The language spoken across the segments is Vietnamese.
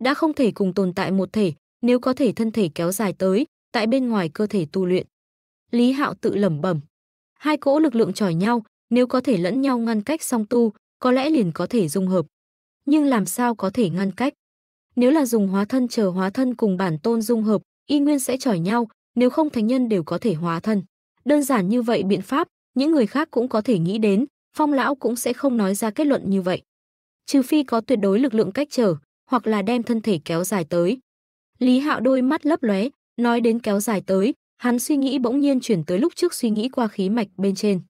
đã không thể cùng tồn tại một thể, nếu có thể thân thể kéo dài tới, tại bên ngoài cơ thể tu luyện. Lý Hạo tự lẩm bẩm. Hai cỗ lực lượng chỏi nhau, nếu có thể lẫn nhau ngăn cách song tu, có lẽ liền có thể dung hợp. Nhưng làm sao có thể ngăn cách? Nếu là dùng hóa thân chờ hóa thân cùng bản tôn dung hợp, y nguyên sẽ chỏi nhau, nếu không thánh nhân đều có thể hóa thân. Đơn giản như vậy biện pháp, những người khác cũng có thể nghĩ đến, phong lão cũng sẽ không nói ra kết luận như vậy. Trừ phi có tuyệt đối lực lượng cách trở, hoặc là đem thân thể kéo dài tới. Lý Hạo đôi mắt lấp lóe, nói đến kéo dài tới, hắn suy nghĩ bỗng nhiên chuyển tới lúc trước suy nghĩ qua khí mạch bên trên.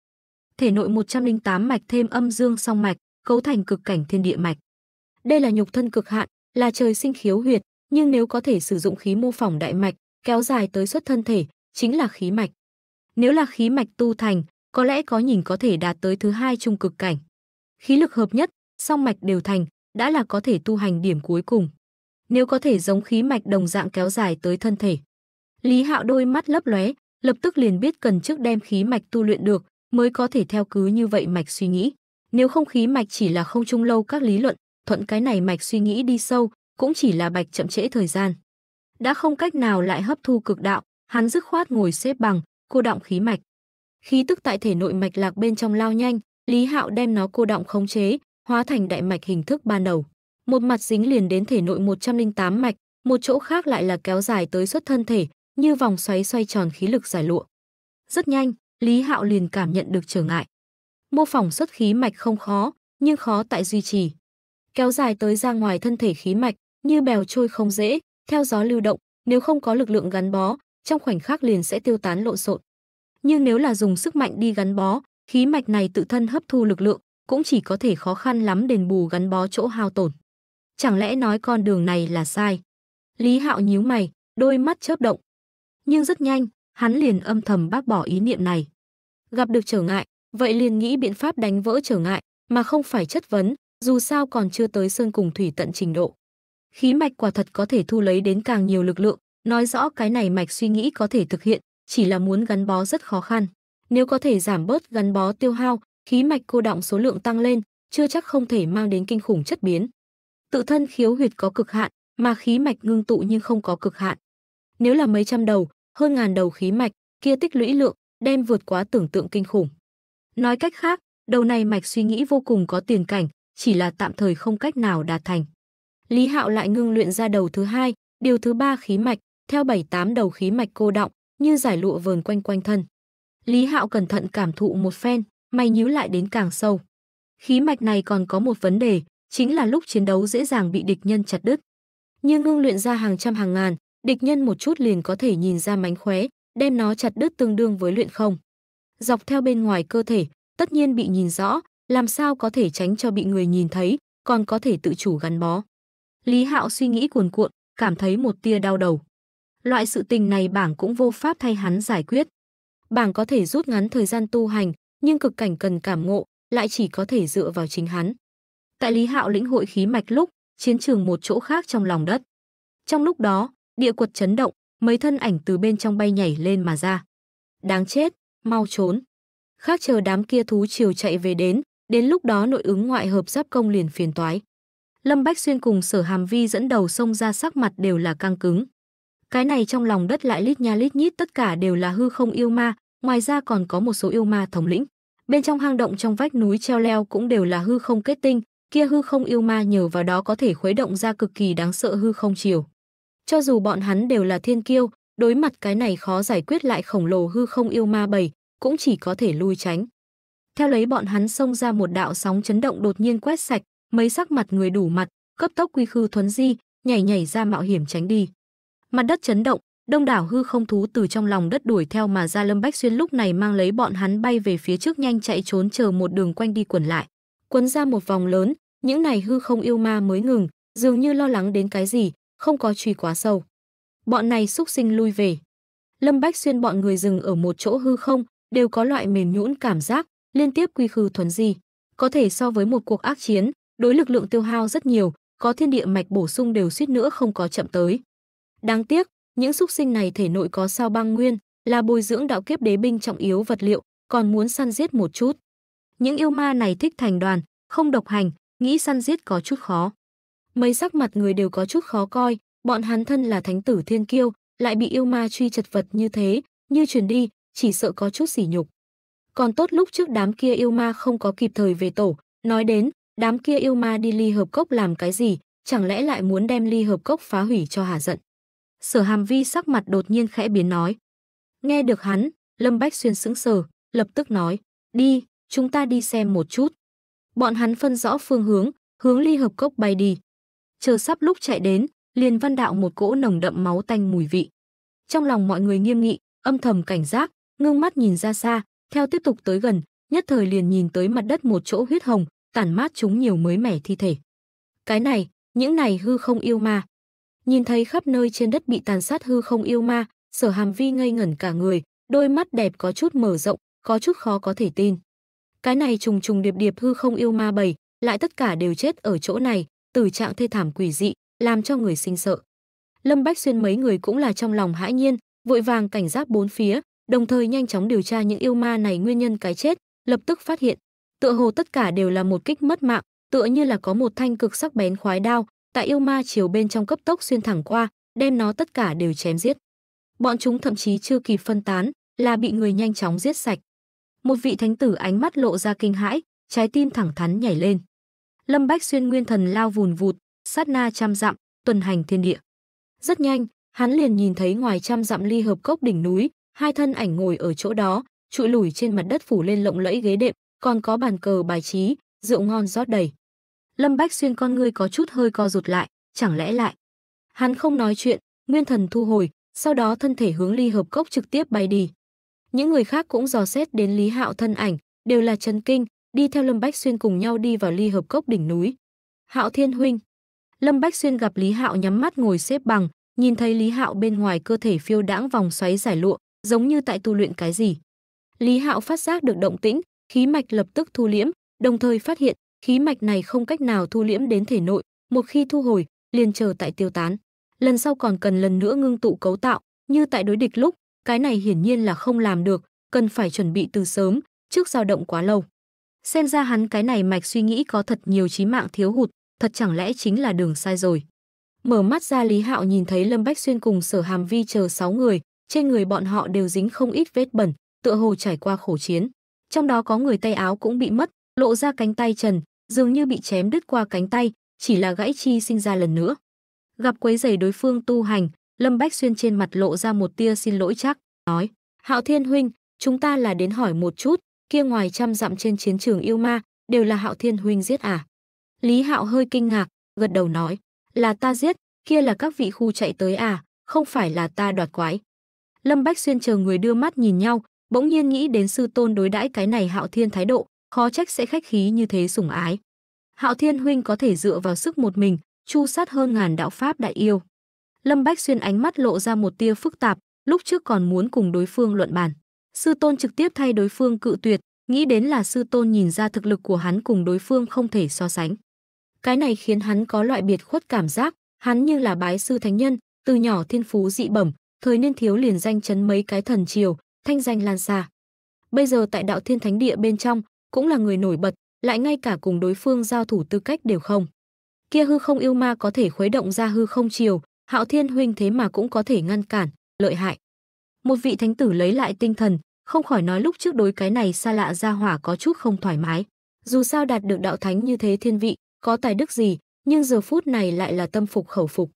Thể nội 108 mạch thêm âm dương song mạch, cấu thành cực cảnh thiên địa mạch. Đây là nhục thân cực hạn, là trời sinh khiếu huyệt, nhưng nếu có thể sử dụng khí mô phỏng đại mạch, kéo dài tới xuất thân thể, chính là khí mạch. Nếu là khí mạch tu thành, có lẽ có nhìn có thể đạt tới thứ hai trung cực cảnh. Khí lực hợp nhất, song mạch đều thành, đã là có thể tu hành điểm cuối cùng. Nếu có thể giống khí mạch đồng dạng kéo dài tới thân thể. Lý Hạo đôi mắt lấp lóe, lập tức liền biết cần trước đem khí mạch tu luyện được, mới có thể theo cứ như vậy mạch suy nghĩ. Nếu không khí mạch chỉ là không chung lâu các lý luận, thuận cái này mạch suy nghĩ đi sâu, cũng chỉ là bạch chậm trễ thời gian. Đã không cách nào lại hấp thu cực đạo, hắn dứt khoát ngồi xếp bằng, cô động khí mạch. Khí tức tại thể nội mạch lạc bên trong lao nhanh, Lý Hạo đem nó cô động khống chế, hóa thành đại mạch hình thức ban đầu. Một mặt dính liền đến thể nội 108 mạch, một chỗ khác lại là kéo dài tới suốt thân thể, như vòng xoáy xoay tròn khí lực giải lụa. Rất nhanh, Lý Hạo liền cảm nhận được trở ngại. Mô phỏng xuất khí mạch không khó, nhưng khó tại duy trì. Kéo dài tới ra ngoài thân thể khí mạch, như bèo trôi không dễ, theo gió lưu động, nếu không có lực lượng gắn bó, trong khoảnh khắc liền sẽ tiêu tán lộn xộn. Nhưng nếu là dùng sức mạnh đi gắn bó, khí mạch này tự thân hấp thu lực lượng, cũng chỉ có thể khó khăn lắm đền bù gắn bó chỗ hao tổn. Chẳng lẽ nói con đường này là sai? Lý Hạo nhíu mày, đôi mắt chớp động. Nhưng rất nhanh, hắn liền âm thầm bác bỏ ý niệm này. Gặp được trở ngại, vậy liền nghĩ biện pháp đánh vỡ trở ngại, mà không phải chất vấn, dù sao còn chưa tới sơn cùng thủy tận trình độ. Khí mạch quả thật có thể thu lấy đến càng nhiều lực lượng, nói rõ cái này mạch suy nghĩ có thể thực hiện, chỉ là muốn gắn bó rất khó khăn. Nếu có thể giảm bớt gắn bó tiêu hao, khí mạch cô động số lượng tăng lên, chưa chắc không thể mang đến kinh khủng chất biến. Tự thân khiếu huyệt có cực hạn, mà khí mạch ngưng tụ nhưng không có cực hạn. Nếu là mấy trăm đầu, hơn ngàn đầu khí mạch, kia tích lũy lượng đem vượt quá tưởng tượng kinh khủng. Nói cách khác, đầu này mạch suy nghĩ vô cùng có tiền cảnh, chỉ là tạm thời không cách nào đạt thành. Lý Hạo lại ngưng luyện ra đầu thứ hai, điều thứ ba khí mạch, theo bảy tám đầu khí mạch cô động, như giải lụa vờn quanh quanh thân. Lý Hạo cẩn thận cảm thụ một phen, mày nhíu lại đến càng sâu. Khí mạch này còn có một vấn đề, chính là lúc chiến đấu dễ dàng bị địch nhân chặt đứt. Nhưng ngưng luyện ra hàng trăm hàng ngàn, địch nhân một chút liền có thể nhìn ra mánh khóe, đem nó chặt đứt tương đương với luyện không. Dọc theo bên ngoài cơ thể, tất nhiên bị nhìn rõ, làm sao có thể tránh cho bị người nhìn thấy, còn có thể tự chủ gắn bó. Lý Hạo suy nghĩ cuồn cuộn, cảm thấy một tia đau đầu. Loại sự tình này bảng cũng vô pháp thay hắn giải quyết. Bảng có thể rút ngắn thời gian tu hành, nhưng cực cảnh cần cảm ngộ lại chỉ có thể dựa vào chính hắn. Tại Lý Hạo lĩnh hội khí mạch lúc, chiến trường một chỗ khác trong lòng đất. Trong lúc đó, địa quật chấn động, mấy thân ảnh từ bên trong bay nhảy lên mà ra. Đáng chết, mau trốn. Khác chờ đám kia thú chiều chạy về đến, đến lúc đó nội ứng ngoại hợp giáp công liền phiền toái. Lâm Bách Xuyên cùng sở hàm vi dẫn đầu xông ra sắc mặt đều là căng cứng. Cái này trong lòng đất lại lít nha lít nhít tất cả đều là hư không yêu ma, ngoài ra còn có một số yêu ma thống lĩnh. Bên trong hang động trong vách núi treo leo cũng đều là hư không kết tinh, kia hư không yêu ma nhờ vào đó có thể khuấy động ra cực kỳ đáng sợ hư không chiều. Cho dù bọn hắn đều là thiên kiêu, đối mặt cái này khó giải quyết lại khổng lồ hư không yêu ma bầy, cũng chỉ có thể lui tránh. Theo lấy bọn hắn xông ra một đạo sóng chấn động đột nhiên quét sạch, mấy sắc mặt người đủ mặt, cấp tốc quy khư thuấn di, nhảy nhảy ra mạo hiểm tránh đi. Mặt đất chấn động, đông đảo hư không thú từ trong lòng đất đuổi theo mà ra lâm bách xuyên lúc này mang lấy bọn hắn bay về phía trước nhanh chạy trốn chờ một đường quanh đi quẩn lại quấn ra một vòng lớn những này hư không yêu ma mới ngừng dường như lo lắng đến cái gì không có truy quá sâu bọn này xúc sinh lui về lâm bách xuyên bọn người dừng ở một chỗ hư không đều có loại mềm nhũn cảm giác liên tiếp quy khư thuần di có thể so với một cuộc ác chiến đối lực lượng tiêu hao rất nhiều có thiên địa mạch bổ sung đều suýt nữa không có chậm tới đáng tiếc những xúc sinh này thể nội có sao băng nguyên, là bồi dưỡng đạo kiếp đế binh trọng yếu vật liệu, còn muốn săn giết một chút. Những yêu ma này thích thành đoàn, không độc hành, nghĩ săn giết có chút khó. Mấy sắc mặt người đều có chút khó coi, bọn hắn thân là thánh tử thiên kiêu, lại bị yêu ma truy chật vật như thế, như truyền đi, chỉ sợ có chút sỉ nhục. Còn tốt lúc trước đám kia yêu ma không có kịp thời về tổ, nói đến, đám kia yêu ma đi ly hợp cốc làm cái gì, chẳng lẽ lại muốn đem ly hợp cốc phá hủy cho hà giận. Sở Hàm Vi sắc mặt đột nhiên khẽ biến nói. Nghe được hắn, Lâm Bách Xuyên sững sờ, lập tức nói, đi, chúng ta đi xem một chút. Bọn hắn phân rõ phương hướng, hướng ly hợp cốc bay đi. Chờ sắp lúc chạy đến, liền văn đạo một cỗ nồng đậm máu tanh mùi vị. Trong lòng mọi người nghiêm nghị, âm thầm cảnh giác, ngưng mắt nhìn ra xa, theo tiếp tục tới gần, nhất thời liền nhìn tới mặt đất một chỗ huyết hồng, tản mát chúng nhiều mới mẻ thi thể. Cái này, những này hư không yêu ma, nhìn thấy khắp nơi trên đất bị tàn sát hư không yêu ma, sở hàm vi ngây ngẩn cả người, đôi mắt đẹp có chút mở rộng, có chút khó có thể tin. Cái này trùng trùng điệp điệp hư không yêu ma bầy, lại tất cả đều chết ở chỗ này, tử trạng thê thảm quỷ dị, làm cho người sinh sợ. Lâm Bách Xuyên mấy người cũng là trong lòng hãi nhiên, vội vàng cảnh giác bốn phía, đồng thời nhanh chóng điều tra những yêu ma này nguyên nhân cái chết, lập tức phát hiện, tựa hồ tất cả đều là một kích mất mạng, tựa như là có một thanh cực sắc bén khoái đao, tại yêu ma chiều bên trong cấp tốc xuyên thẳng qua, đem nó tất cả đều chém giết. Bọn chúng thậm chí chưa kịp phân tán, là bị người nhanh chóng giết sạch. Một vị thánh tử ánh mắt lộ ra kinh hãi, trái tim thẳng thắn nhảy lên. Lâm Bách xuyên nguyên thần lao vùn vụt, sát na trăm dặm, tuần hành thiên địa. Rất nhanh, hắn liền nhìn thấy ngoài trăm dặm ly hợp cốc đỉnh núi, hai thân ảnh ngồi ở chỗ đó, trụi lủi trên mặt đất phủ lên lộng lẫy ghế đệm, còn có bàn cờ bài trí, rượu ngon rót đầy. Lâm Bách Xuyên con ngươi có chút hơi co rụt lại, chẳng lẽ lại. Hắn không nói chuyện, nguyên thần thu hồi, sau đó thân thể hướng ly hợp cốc trực tiếp bay đi. Những người khác cũng dò xét đến Lý Hạo thân ảnh, đều là chấn kinh, đi theo Lâm Bách Xuyên cùng nhau đi vào ly hợp cốc đỉnh núi. Hạo Thiên Huynh Lâm Bách Xuyên gặp Lý Hạo nhắm mắt ngồi xếp bằng, nhìn thấy Lý Hạo bên ngoài cơ thể phiêu đãng vòng xoáy giải lụa, giống như tại tu luyện cái gì. Lý Hạo phát giác được động tĩnh, khí mạch lập tức thu liễm, đồng thời phát hiện khí mạch này không cách nào thu liễm đến thể nội, một khi thu hồi, liền chờ tại tiêu tán. Lần sau còn cần lần nữa ngưng tụ cấu tạo, như tại đối địch lúc, cái này hiển nhiên là không làm được, cần phải chuẩn bị từ sớm, trước dao động quá lâu. Xem ra hắn cái này mạch suy nghĩ có thật nhiều chí mạng thiếu hụt, thật chẳng lẽ chính là đường sai rồi. Mở mắt ra Lý Hạo nhìn thấy Lâm Bách Xuyên cùng sở hàm vi chờ 6 người, trên người bọn họ đều dính không ít vết bẩn, tựa hồ trải qua khổ chiến. Trong đó có người tay áo cũng bị mất, lộ ra cánh tay trần, dường như bị chém đứt qua cánh tay, chỉ là gãy chi sinh ra lần nữa. Gặp quấy giày đối phương tu hành, Lâm Bách Xuyên trên mặt lộ ra một tia xin lỗi chắc, nói, Hạo Thiên Huynh, chúng ta là đến hỏi một chút, kia ngoài trăm dặm trên chiến trường yêu ma, đều là Hạo Thiên Huynh giết à? Lý Hạo hơi kinh ngạc, gật đầu nói, là ta giết, kia là các vị khu chạy tới à, không phải là ta đoạt quái. Lâm Bách Xuyên chờ người đưa mắt nhìn nhau, bỗng nhiên nghĩ đến sư tôn đối đãi cái này Hạo Thiên thái độ, khó trách sẽ khách khí như thế sủng ái. Hạo Thiên huynh có thể dựa vào sức một mình, chu sát hơn ngàn đạo pháp đại yêu. Lâm Bách xuyên ánh mắt lộ ra một tia phức tạp, lúc trước còn muốn cùng đối phương luận bàn. Sư tôn trực tiếp thay đối phương cự tuyệt, nghĩ đến là sư tôn nhìn ra thực lực của hắn cùng đối phương không thể so sánh. Cái này khiến hắn có loại biệt khuất cảm giác, hắn như là bái sư thánh nhân, từ nhỏ thiên phú dị bẩm, thời niên thiếu liền danh chấn mấy cái thần triều, thanh danh lan xa. Bây giờ tại đạo thiên thánh địa bên trong, cũng là người nổi bật, lại ngay cả cùng đối phương giao thủ tư cách đều không. Kia hư không yêu ma có thể khuấy động ra hư không chiều, Hạo Thiên huynh thế mà cũng có thể ngăn cản, lợi hại. Một vị thánh tử lấy lại tinh thần, không khỏi nói lúc trước đối cái này xa lạ ra hỏa có chút không thoải mái. Dù sao đạt được đạo thánh như thế thiên vị, có tài đức gì, nhưng giờ phút này lại là tâm phục khẩu phục.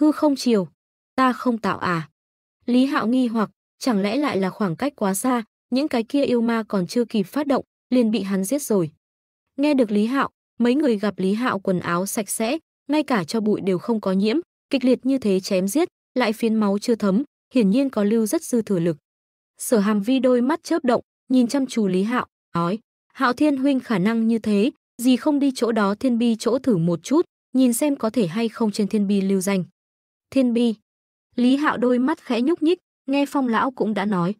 Hư không chiều, ta không tạo à? Lý Hạo nghi hoặc, chẳng lẽ lại là khoảng cách quá xa, những cái kia yêu ma còn chưa kịp phát động, liền bị hắn giết rồi. Nghe được Lý Hạo, mấy người gặp Lý Hạo quần áo sạch sẽ, ngay cả cho bụi đều không có nhiễm, kịch liệt như thế chém giết, lại phiến máu chưa thấm, hiển nhiên có lưu rất dư thừa lực. Sở Hàm Vi đôi mắt chớp động, nhìn chăm chú Lý Hạo, nói: "Hạo Thiên huynh khả năng như thế, gì không đi chỗ đó Thiên Bi chỗ thử một chút, nhìn xem có thể hay không trên Thiên Bi lưu danh." Thiên Bi? Lý Hạo đôi mắt khẽ nhúc nhích, nghe Phong lão cũng đã nói.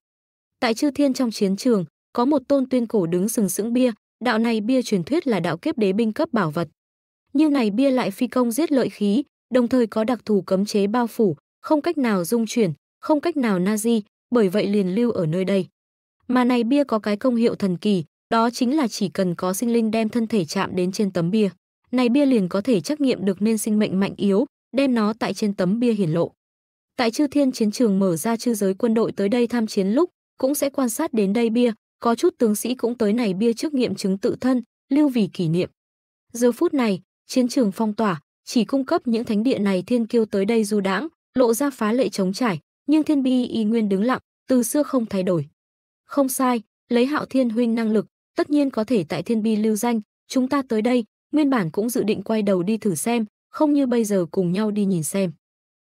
Tại Chư Thiên trong chiến trường, có một tôn tuyên cổ đứng sừng sững bia, đạo này bia truyền thuyết là đạo kiếp đế binh cấp bảo vật. như này bia lại phi công giết lợi khí, đồng thời có đặc thù cấm chế bao phủ, không cách nào dung chuyển, không cách nào na di, bởi vậy liền lưu ở nơi đây. Mà này bia có cái công hiệu thần kỳ, đó chính là chỉ cần có sinh linh đem thân thể chạm đến trên tấm bia, này bia liền có thể trắc nghiệm được nên sinh mệnh mạnh yếu, đem nó tại trên tấm bia hiển lộ. Tại chư thiên chiến trường mở ra chư giới quân đội tới đây tham chiến lúc, cũng sẽ quan sát đến đây bia, có chút tướng sĩ cũng tới này bia trước nghiệm chứng tự thân, lưu vì kỷ niệm. Giờ phút này, chiến trường phong tỏa, chỉ cung cấp những thánh địa này thiên kiêu tới đây du đãng, lộ ra phá lệ chống trải, nhưng thiên bi y nguyên đứng lặng, từ xưa không thay đổi. Không sai, lấy hạo thiên huynh năng lực, tất nhiên có thể tại thiên bi lưu danh, chúng ta tới đây, nguyên bản cũng dự định quay đầu đi thử xem, không như bây giờ cùng nhau đi nhìn xem.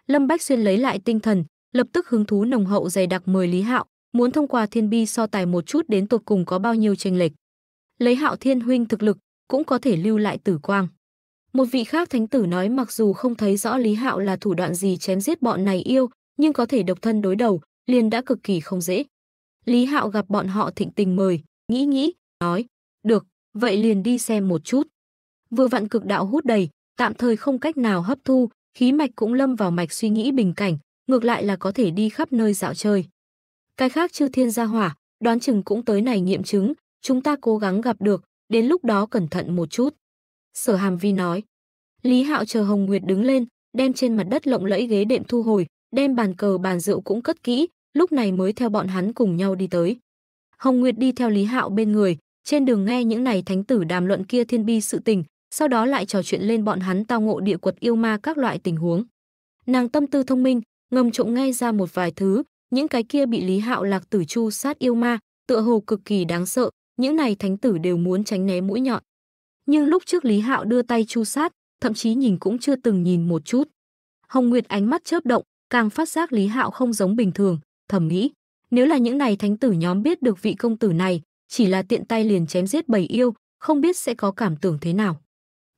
Lâm Bách Xuyên lấy lại tinh thần, lập tức hứng thú nồng hậu dày đặc mời Lý Hạo, muốn thông qua thiên bi so tài một chút đến tột cùng có bao nhiêu tranh lệch. Lấy hạo thiên huynh thực lực, cũng có thể lưu lại tử quang. Một vị khác thánh tử nói mặc dù không thấy rõ Lý Hạo là thủ đoạn gì chém giết bọn này yêu, nhưng có thể độc thân đối đầu, liền đã cực kỳ không dễ. Lý Hạo gặp bọn họ thịnh tình mời, nghĩ nghĩ, nói, được, vậy liền đi xem một chút. Vừa vặn cực đạo hút đầy, tạm thời không cách nào hấp thu, khí mạch cũng lâm vào mạch suy nghĩ bình cảnh, ngược lại là có thể đi khắp nơi dạo chơi cái khác chư thiên gia hỏa, đoán chừng cũng tới này nghiệm chứng, chúng ta cố gắng gặp được, đến lúc đó cẩn thận một chút. Sở Hàm Vi nói. Lý Hạo chờ Hồng Nguyệt đứng lên, đem trên mặt đất lộng lẫy ghế đệm thu hồi, đem bàn cờ bàn rượu cũng cất kỹ, lúc này mới theo bọn hắn cùng nhau đi tới. Hồng Nguyệt đi theo Lý Hạo bên người, trên đường nghe những này thánh tử đàm luận kia thiên bi sự tình, sau đó lại trò chuyện lên bọn hắn tao ngộ địa quật yêu ma các loại tình huống. Nàng tâm tư thông minh, ngầm trộm nghe ra một vài thứ, những cái kia bị Lý Hạo Lạc Tử Chu sát yêu ma, tựa hồ cực kỳ đáng sợ, những này thánh tử đều muốn tránh né mũi nhọn. Nhưng lúc trước Lý Hạo đưa tay chu sát, thậm chí nhìn cũng chưa từng nhìn một chút. Hồng Nguyệt ánh mắt chớp động, càng phát giác Lý Hạo không giống bình thường, thầm nghĩ, nếu là những này thánh tử nhóm biết được vị công tử này, chỉ là tiện tay liền chém giết bầy yêu, không biết sẽ có cảm tưởng thế nào.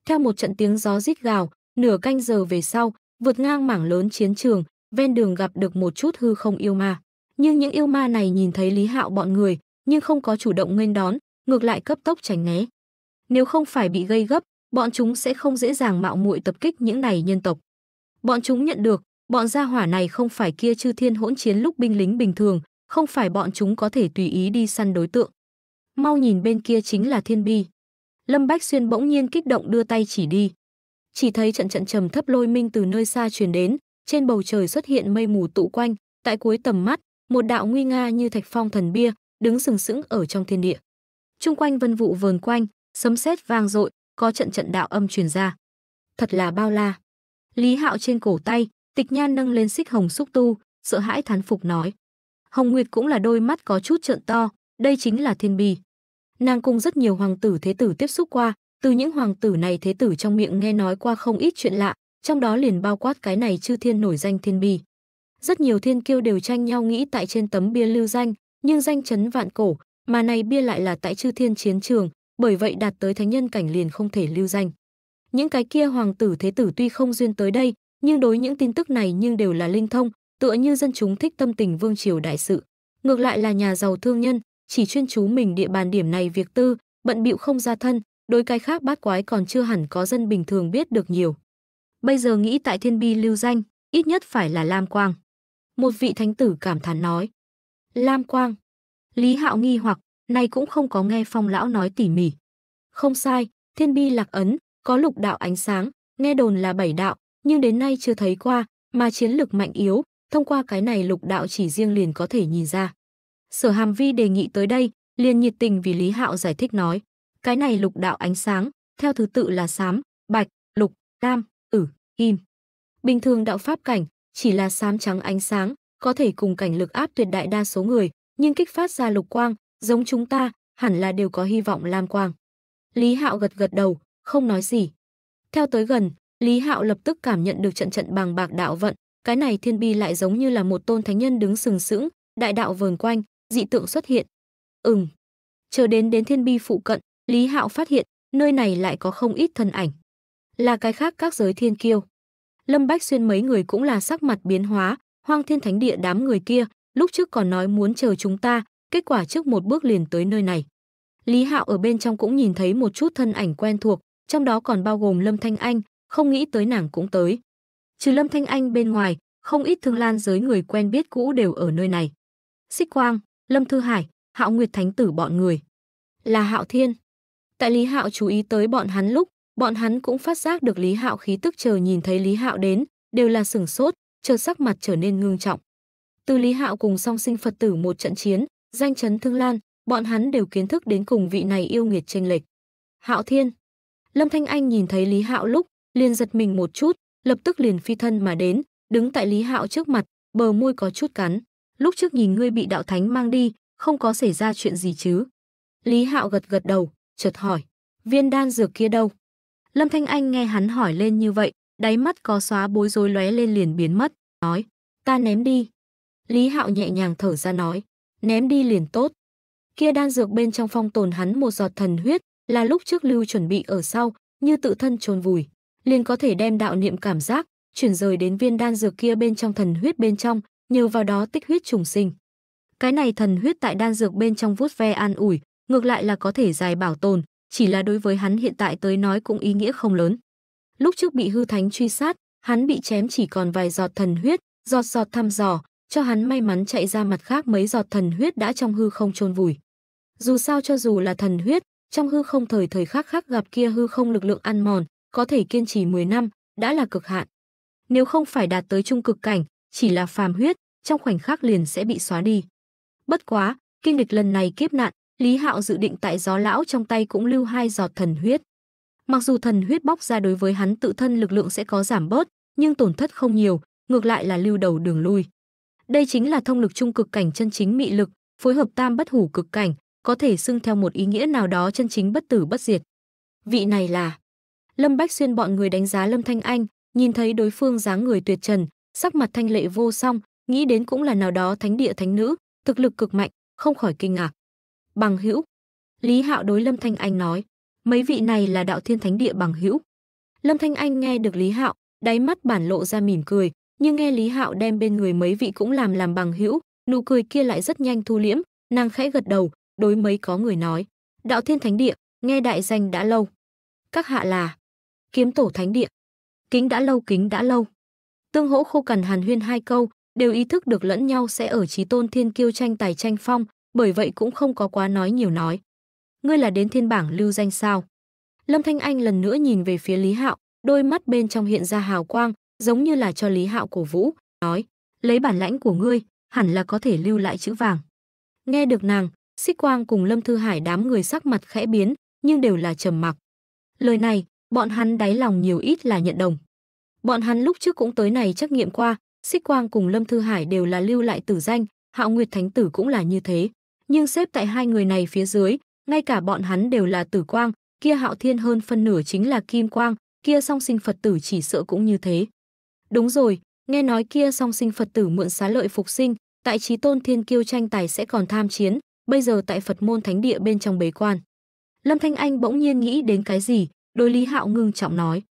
Theo một trận tiếng gió rít gào, nửa canh giờ về sau, vượt ngang mảng lớn chiến trường, ven đường gặp được một chút hư không yêu ma. Nhưng những yêu ma này nhìn thấy Lý Hạo bọn người, nhưng không có chủ động nghênh đón, ngược lại cấp tốc tránh né. Nếu không phải bị gây gấp, bọn chúng sẽ không dễ dàng mạo muội tập kích những này nhân tộc. Bọn chúng nhận được, bọn gia hỏa này không phải kia chư thiên hỗn chiến lúc binh lính bình thường, không phải bọn chúng có thể tùy ý đi săn đối tượng. Mau nhìn bên kia chính là thiên bi. Lâm Bách Xuyên bỗng nhiên kích động đưa tay chỉ đi. Chỉ thấy trận trận trầm thấp lôi minh từ nơi xa truyền đến, trên bầu trời xuất hiện mây mù tụ quanh, tại cuối tầm mắt, một đạo nguy nga như thạch phong thần bia, đứng sừng sững ở trong thiên địa. Trung quanh vân vụ vờn quanh, sấm sét vang dội, có trận trận đạo âm truyền ra. Thật là bao la. Lý Hạo trên cổ tay, Tịch Nhan nâng lên xích hồng xúc tu, sợ hãi thán phục nói: "Hồng Nguyệt cũng là đôi mắt có chút trợn to, đây chính là thiên bì." Nàng cùng rất nhiều hoàng tử thế tử tiếp xúc qua, từ những hoàng tử này thế tử trong miệng nghe nói qua không ít chuyện lạ, trong đó liền bao quát cái này chư thiên nổi danh thiên bi. Rất nhiều thiên kiêu đều tranh nhau nghĩ tại trên tấm bia lưu danh, nhưng danh chấn vạn cổ, mà này bia lại là tại chư thiên chiến trường, bởi vậy đạt tới thánh nhân cảnh liền không thể lưu danh. Những cái kia hoàng tử thế tử tuy không duyên tới đây, nhưng đối những tin tức này nhưng đều là linh thông, tựa như dân chúng thích tâm tình vương triều đại sự. Ngược lại là nhà giàu thương nhân, chỉ chuyên chú mình địa bàn điểm này việc tư, bận bịu không ra thân, đối cái khác bát quái còn chưa hẳn có dân bình thường biết được nhiều bây giờ nghĩ tại thiên bi lưu danh, ít nhất phải là Lam Quang. Một vị thánh tử cảm thán nói. Lam Quang. Lý Hạo nghi hoặc, nay cũng không có nghe phong lão nói tỉ mỉ. Không sai, thiên bi lạc ấn, có lục đạo ánh sáng, nghe đồn là bảy đạo, nhưng đến nay chưa thấy qua, mà chiến lực mạnh yếu, thông qua cái này lục đạo chỉ riêng liền có thể nhìn ra. Sở Hàm Vi đề nghị tới đây, liền nhiệt tình vì Lý Hạo giải thích nói, cái này lục đạo ánh sáng, theo thứ tự là sám bạch, lục, tam, tử, ừ, kim. Bình thường đạo pháp cảnh chỉ là xám trắng ánh sáng, có thể cùng cảnh lực áp tuyệt đại đa số người, nhưng kích phát ra lục quang, giống chúng ta, hẳn là đều có hy vọng lam quang. Lý Hạo gật gật đầu, không nói gì. Theo tới gần, Lý Hạo lập tức cảm nhận được trận trận bàng bạc đạo vận, cái này thiên bi lại giống như là một tôn thánh nhân đứng sừng sững, đại đạo vờn quanh, dị tượng xuất hiện. Ừm. Chờ đến đến thiên bi phụ cận, Lý Hạo phát hiện, nơi này lại có không ít thân ảnh là cái khác các giới thiên kiêu. Lâm Bách Xuyên mấy người cũng là sắc mặt biến hóa, hoang thiên thánh địa đám người kia, lúc trước còn nói muốn chờ chúng ta, kết quả trước một bước liền tới nơi này. Lý Hạo ở bên trong cũng nhìn thấy một chút thân ảnh quen thuộc, trong đó còn bao gồm Lâm Thanh Anh, không nghĩ tới nàng cũng tới. Trừ Lâm Thanh Anh bên ngoài, không ít thương lan giới người quen biết cũ đều ở nơi này. Xích Quang, Lâm Thư Hải, Hạo Nguyệt Thánh Tử bọn người. Là Hạo Thiên. Tại Lý Hạo chú ý tới bọn hắn lúc, bọn hắn cũng phát giác được Lý Hạo khí tức chờ nhìn thấy Lý Hạo đến, đều là sửng sốt, chờ sắc mặt trở nên ngưng trọng. Từ Lý Hạo cùng song sinh Phật tử một trận chiến, danh chấn Thương Lan, bọn hắn đều kiến thức đến cùng vị này yêu nghiệt tranh lệch. Hạo Thiên. Lâm Thanh Anh nhìn thấy Lý Hạo lúc, liền giật mình một chút, lập tức liền phi thân mà đến, đứng tại Lý Hạo trước mặt, bờ môi có chút cắn. Lúc trước nhìn ngươi bị đạo thánh mang đi, không có xảy ra chuyện gì chứ? Lý Hạo gật gật đầu, chợt hỏi, viên đan dược kia đâu? Lâm Thanh Anh nghe hắn hỏi lên như vậy, đáy mắt có xóa bối rối lóe lên liền biến mất, nói, ta ném đi. Lý Hạo nhẹ nhàng thở ra nói, ném đi liền tốt. Kia đan dược bên trong phong tồn hắn một giọt thần huyết, là lúc trước lưu chuẩn bị ở sau, như tự thân trồn vùi, liền có thể đem đạo niệm cảm giác, chuyển rời đến viên đan dược kia bên trong thần huyết bên trong, nhờ vào đó tích huyết trùng sinh. Cái này thần huyết tại đan dược bên trong vút ve an ủi, ngược lại là có thể dài bảo tồn, chỉ là đối với hắn hiện tại tới nói cũng ý nghĩa không lớn. Lúc trước bị hư thánh truy sát, hắn bị chém chỉ còn vài giọt thần huyết, giọt giọt thăm dò, cho hắn may mắn chạy ra mặt khác mấy giọt thần huyết đã trong hư không chôn vùi. Dù sao cho dù là thần huyết, trong hư không thời thời khắc khắc gặp kia hư không lực lượng ăn mòn, có thể kiên trì 10 năm, đã là cực hạn. Nếu không phải đạt tới trung cực cảnh, chỉ là phàm huyết, trong khoảnh khắc liền sẽ bị xóa đi. Bất quá, kinh địch lần này kiếp nạn, Lý Hạo dự định tại gió lão trong tay cũng lưu hai giọt thần huyết. Mặc dù thần huyết bóc ra đối với hắn tự thân lực lượng sẽ có giảm bớt, nhưng tổn thất không nhiều, ngược lại là lưu đầu đường lui. Đây chính là thông lực trung cực cảnh chân chính mị lực, phối hợp tam bất hủ cực cảnh, có thể xưng theo một ý nghĩa nào đó chân chính bất tử bất diệt. Vị này là Lâm Bách Xuyên bọn người đánh giá Lâm Thanh Anh, nhìn thấy đối phương dáng người tuyệt trần, sắc mặt thanh lệ vô song, nghĩ đến cũng là nào đó thánh địa thánh nữ, thực lực cực mạnh, không khỏi kinh ngạc bằng hữu. Lý Hạo đối Lâm Thanh Anh nói, mấy vị này là đạo thiên thánh địa bằng hữu. Lâm Thanh Anh nghe được Lý Hạo, đáy mắt bản lộ ra mỉm cười, nhưng nghe Lý Hạo đem bên người mấy vị cũng làm làm bằng hữu, nụ cười kia lại rất nhanh thu liễm, nàng khẽ gật đầu, đối mấy có người nói, đạo thiên thánh địa, nghe đại danh đã lâu. Các hạ là kiếm tổ thánh địa, kính đã lâu kính đã lâu. Tương hỗ khô cần hàn huyên hai câu, đều ý thức được lẫn nhau sẽ ở trí tôn thiên kiêu tranh tài tranh phong, bởi vậy cũng không có quá nói nhiều nói. Ngươi là đến thiên bảng lưu danh sao? Lâm Thanh Anh lần nữa nhìn về phía Lý Hạo, đôi mắt bên trong hiện ra hào quang, giống như là cho Lý Hạo cổ vũ, nói, lấy bản lãnh của ngươi, hẳn là có thể lưu lại chữ vàng. Nghe được nàng, Xích Quang cùng Lâm Thư Hải đám người sắc mặt khẽ biến, nhưng đều là trầm mặc. Lời này, bọn hắn đáy lòng nhiều ít là nhận đồng. Bọn hắn lúc trước cũng tới này trắc nghiệm qua, Xích Quang cùng Lâm Thư Hải đều là lưu lại tử danh, Hạo Nguyệt Thánh Tử cũng là như thế nhưng xếp tại hai người này phía dưới, ngay cả bọn hắn đều là tử quang, kia hạo thiên hơn phân nửa chính là kim quang, kia song sinh Phật tử chỉ sợ cũng như thế. Đúng rồi, nghe nói kia song sinh Phật tử mượn xá lợi phục sinh, tại trí tôn thiên kiêu tranh tài sẽ còn tham chiến, bây giờ tại Phật môn thánh địa bên trong bế quan. Lâm Thanh Anh bỗng nhiên nghĩ đến cái gì, đối Lý Hạo ngưng trọng nói.